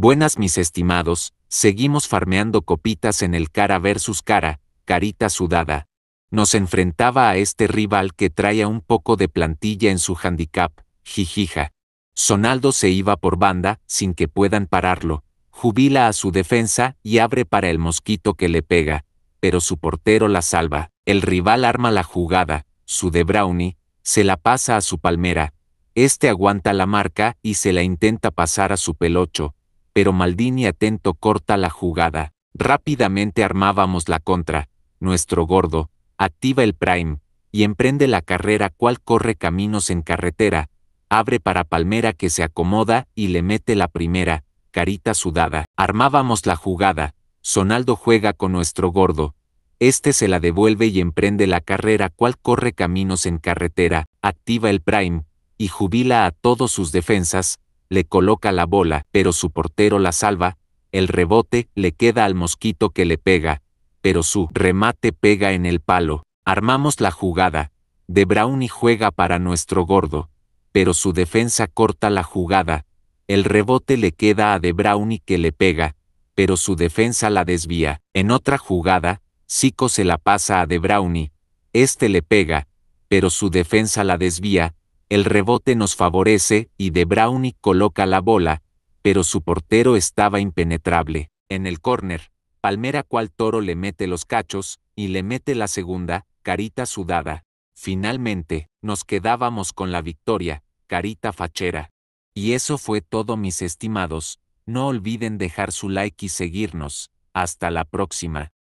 Buenas mis estimados, seguimos farmeando copitas en el cara versus cara, carita sudada. Nos enfrentaba a este rival que traía un poco de plantilla en su handicap, jijija. Sonaldo se iba por banda, sin que puedan pararlo, jubila a su defensa y abre para el mosquito que le pega, pero su portero la salva. El rival arma la jugada, su de Brownie, se la pasa a su palmera, este aguanta la marca y se la intenta pasar a su pelocho, pero Maldini atento corta la jugada. Rápidamente armábamos la contra. Nuestro gordo activa el prime y emprende la carrera cual corre caminos en carretera. Abre para Palmera que se acomoda y le mete la primera, carita sudada. Armábamos la jugada. Sonaldo juega con nuestro gordo. Este se la devuelve y emprende la carrera cual corre caminos en carretera, activa el prime, y jubila a todos sus defensas, le coloca la bola, pero su portero la salva, el rebote le queda al mosquito que le pega, pero su remate pega en el palo. Armamos la jugada. De Brownie juega para nuestro gordo, pero su defensa corta la jugada. El rebote le queda a De Brownie que le pega, pero su defensa la desvía. En otra jugada, Zico se la pasa a De Brownie. Este le pega, pero su defensa la desvía el rebote nos favorece y De Brownie coloca la bola, pero su portero estaba impenetrable. En el córner, Palmera cual toro le mete los cachos y le mete la segunda, carita sudada. Finalmente, nos quedábamos con la victoria, carita fachera. Y eso fue todo mis estimados, no olviden dejar su like y seguirnos. Hasta la próxima.